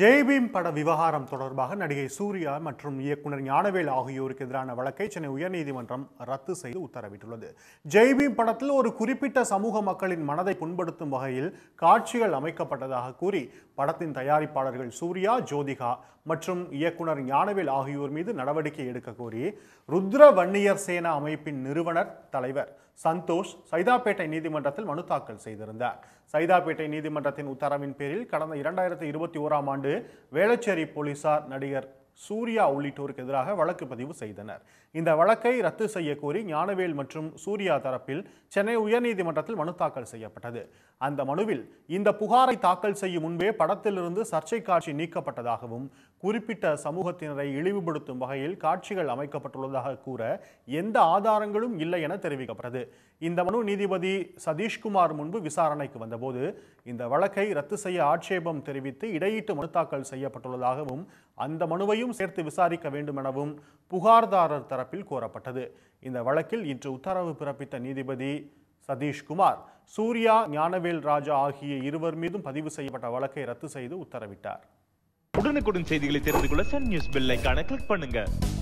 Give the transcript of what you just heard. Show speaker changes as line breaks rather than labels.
ஜெய்பீம் பட விவகாரம் தொடர்பாக நடிகை சூர்யா மற்றும் இயக்குனர் ஞானவேல் ஆகியோருக்கு எதிரான வழக்கை சென்னை உயர்நீதிமன்றம் ரத்து செய்து உத்தரவிட்டுள்ளது ஜெய்பீம் படத்தில் ஒரு குறிப்பிட்ட சமூக மக்களின் மனதை புண்படுத்தும் வகையில் காட்சிகள் அமைக்கப்பட்டதாக கூறி படத்தின் தயாரிப்பாளர்கள் சூர்யா ஜோதிகா மற்றும் இயக்குனர் ஞானவேல் ஆகியோர் மீது நடவடிக்கை எடுக்க கோரி ருத்ர வன்னியர் சேனா அமைப்பின் நிறுவனர் தலைவர் சந்தோஷ் சைதாப்பேட்டை நீதிமன்றத்தில் மனு தாக்கல் செய்திருந்தார் சைதாப்பேட்டை நீதிமன்றத்தின் உத்தரவின் பேரில் கடந்த இரண்டாயிரத்தி இருபத்தி ஓராம் ஆண்டு வேளச்சேரி போலீசார் நடிகர் சூர்யா உள்ளிட்டோருக்கு எதிராக வழக்கு பதிவு செய்தனர் இந்த வழக்கை ரத்து செய்ய கோரி ஞானவேல் மற்றும் சூர்யா தரப்பில் சென்னை உயர்நீதிமன்றத்தில் மனு தாக்கல் செய்யப்பட்டது அந்த மனுவில் இந்த புகாரை தாக்கல் செய்யும் முன்பே படத்திலிருந்து சர்ச்சை காட்சி நீக்கப்பட்டதாகவும் குறிப்பிட்ட சமூகத்தினரை இழிவுபடுத்தும் வகையில் காட்சிகள் அமைக்கப்பட்டுள்ளதாக கூற எந்த ஆதாரங்களும் இல்லை என தெரிவிக்கப்பட்டது இந்த மனு நீதிபதி சதீஷ்குமார் முன்பு விசாரணைக்கு வந்தபோது இந்த வழக்கை ரத்து செய்ய ஆட்சேபம் தெரிவித்து இடையீட்டு மனு தாக்கல் செய்யப்பட்டுள்ளதாகவும் அந்த மனுவையும் சேர்த்து விசாரிக்க வேண்டும் எனவும் புகார்தாரர் தரப்பில் கோரப்பட்டது இந்த வழக்கில் இன்று உத்தரவு பிறப்பித்த நீதிபதி சதீஷ்குமார் சூர்யா ஞானவேல் ராஜா ஆகிய இருவர் மீதும் பதிவு செய்யப்பட்ட வழக்கை ரத்து செய்து உத்தரவிட்டார்
உடனுக்குடன் செய்திகளை தெரிந்து கொள்ள சன் நியூஸ் பில்லை கிளிக் பண்ணுங்க